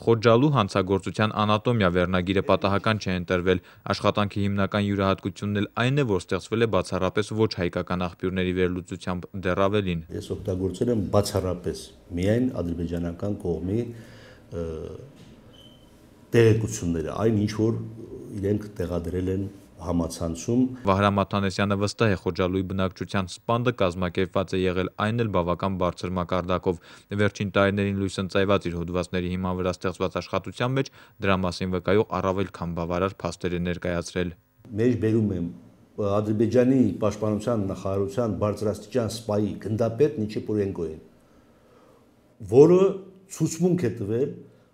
Խոջալու հանցագործության անատոմիա վերնագիրը պատահական չէ ընտրվել, աշխատանքի հիմնական յուրահատկությունն էլ այն է, որ ստեղծվել է բացառապես ոչ հայկական աղբյուրների վերլուծությամբ դեռ ավելին։ Ես օգտագործել եմ բացառապես միայն ադրբեջանական կողմի տեղեկությունները, այն ինչ որ իրենք տեղադրել են համացանցում։ Վահրամ Աթանեսյանը վստահ է Խոջալույի բնակչության սպանդը կազմակերպված է եղել այն էլ բավական բարձր մակարդակով։ Վերջին տարիներին լույսընծայված իր հոդվածների հիման վրա ստեղծված աշխատության մեջ դրա մասին վկայող առավել քան բավարար փաստեր է ներկայացրել։ Մեջ բերում եմ Ադրբեջանի պաշտպանության նախարարության բարձրաստիճան սպայի գնդապետ Նիչե Պուրենկոյին, որը ցուցմունք է տվել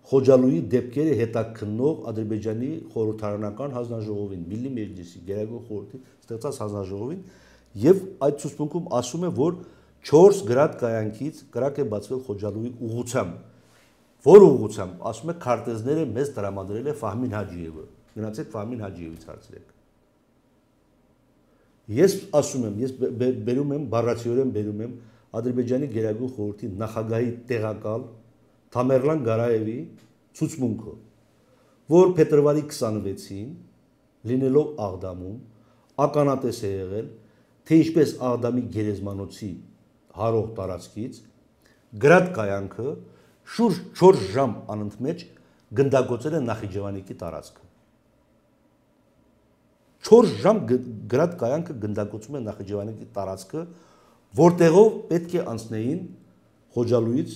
Խոջալույի դեպքերը հետաքննող Ադրբեջանի խորհրդարանական հանձնաժողովին, Միլլի մեջլիսի գերագույն խորհրդի ստեղծած հանձնաժողովին եւ այդ ցուցմունքում ասում է, որ 4 գրադ կայանքից կրակ է բացվել Խոջալույի ուղությամբ։ Որ ուղությամբ, ասում է, քարտեզները մեզ տրամադրել է Ֆահմին Հաջիևը։ Գնացեք Ֆահմին Հաջիևից հարցրեք։ Ես ասում եմ, ես բերում եմ, բառացիորեն բերում եմ Ադրբեջանի գերագույն խորհրդի նախագահի տեղակալ Թամերլան Գարաևի ցուցմունքը, որ փետրվարի 26-ին լինելով Աղդամում ականատես է եղել, թե ինչպես Աղդամի գերեզմանոցի հարող տարածքից գրադ կայանքը շուրջ 4 ժամ անընդմեջ գնդագործել է Նախիջևանիկի տարածքը։ 4 ժամ գրադ կայանքը գնդագործում է Նախիջևանիկի տարածքը, որտեղով պետք է անցնեին Խոջալույից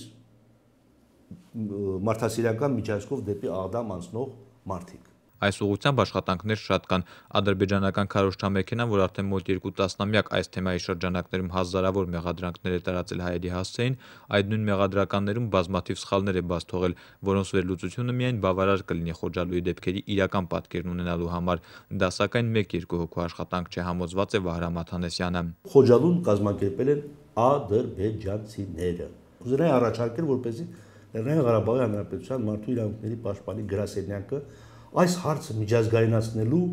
մարդասիրական միջազգով դեպի Աղդամ անցնող մարդիկ։ Այս ուղությամբ աշխատանքներ շատ կան։ Ադրբեջանական քարոշչամեքենան, որ արդեն մոտ 2 տասնամյակ այս թեմայի շրջանակներում հազարավոր մեղադրանքներ է տարածել հայերի հասցեին, այդ նույն մեղադրականներում բազմաթիվ սխալներ է բաց թողել, որոնց վերլուծությունը միայն բավարար կլինի Խոջալույի դեպքերի իրական պատկերն ունենալու համար։ Դա սակայն 1-2 հոգու աշխատանք չէ, համոզված է Վահրամ Աթանեսյանը։ Խոջալուն կազմակերպել են ադրբեջանցիները։ Ուզենայի առաջարկել, որպեսզի Լեռնային Ղարաբաղի Հանրապետության մարդու իրավունքների պաշտպանի գրասենյակը այս հարցը միջազգայնացնելու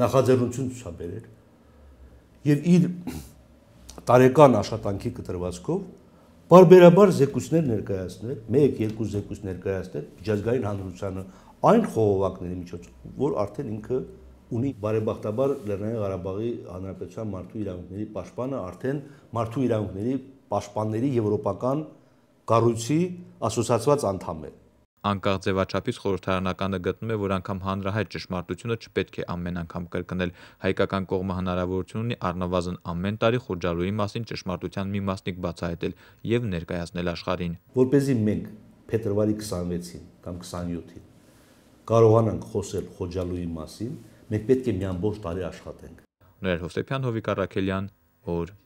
նախաձեռնություն ցուցաբերել եւ իր տարեկան աշխատանքի կտրվածքով բարբերաբար զեկույցներ ներկայացնել, 1-2 զեկույց ներկայացնել միջազգային հանրությանը այն խողովակների միջոցով, որ արդեն ինքը ունի բարեբախտաբար Լեռնային Ղարաբաղի Հանրապետության մարդու իրավունքների պաշտպանը արդեն մարդու իրավունքների պաշտպանների եվրոպական կառույցի ասոցիացված անդամ է։ Անկախ ձևաչափից խորհրդարանականը գտնում է, որ անգամ հանրահայտ ճշմարտությունը չպետք է ամեն անգամ կրկնել։ Հայկական կողմը հնարավորություն ունի առնվազն ամեն տարի խորջալուի մասին ճշմարտության մի մասնիկ բացահայտել եւ ներկայացնել աշխարհին։ Որ เป զի մենք փետրվարի 26-ին կամ 27-ին կարողանանք խոսել խորջալուի մասին, մենք պետք է մի ամբողջ տարի աշխատենք։ Նորեր Հովսեփյան, Հովիկ Արաքելյան, օր